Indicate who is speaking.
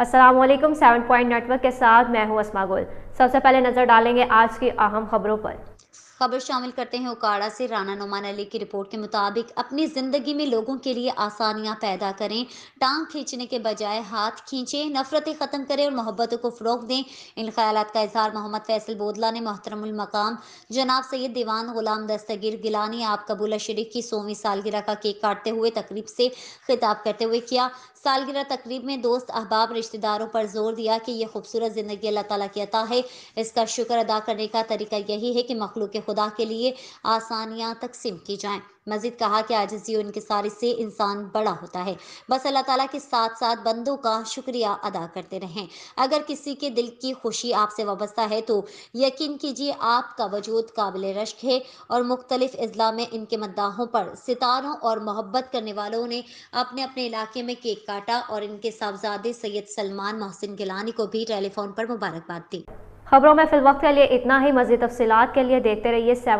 Speaker 1: Aslam seven point network के साथ मैं हूँ असमा गुल सबसे पहले नजर डालेंगे आज की अहम खबरों पर
Speaker 2: खबर शामिल करते हैं उकाड़ा से राना नुमान अली की रिपोर्ट के मुताबिक अपनी ज़िंदगी में लोगों के लिए आसानियां पैदा करें टांग खींचने के बजाय हाथ खींचे नफरतें ख़त्म करें और मोहब्बतों को फ़रोग दें इन ख्याल का इजहार मोहम्मद फैसल बोदला ने मोहतरमकाम जनाब सैद दीवान गुलाम दस्तगीर गिलानी आप कबूला शरीफ की सोवीं सालगिरह का केक काटते हुए तकरीब से खिताब करते हुए किया सालगिरह तकरीब में दोस्त अहबाब रिश्तेदारों पर जोर दिया कि यह खूबसूरत ज़िंदगी अल्लाह तला की अता है पाए इसका शुक्र अदा करने का तरीका यही है कि मखलूक खुदा के लिए आसानियाँ तकसीम की जाएँ मजीद कहा कि आजजी उनके सारे से इंसान बड़ा होता है बस अल्लाह ताला के साथ साथ बंदों का शुक्रिया अदा करते रहें अगर किसी के दिल की खुशी आपसे वाबस्ता है तो यकीन कीजिए आपका वजूद काबिल रश्क है और मुख्तलिफ अजला में इनके मद्दाहों पर सितारों और मोहब्बत करने वालों ने अपने अपने इलाके में केक काटा और इनके साहबजादे सैयद सलमान मोहसिन गिलानी को भी टेलीफोन पर मुबारकबाद दी
Speaker 1: खबरों में वक्त के लिए इतना ही मजीद तफसीत के लिए देखते रहिए सेवन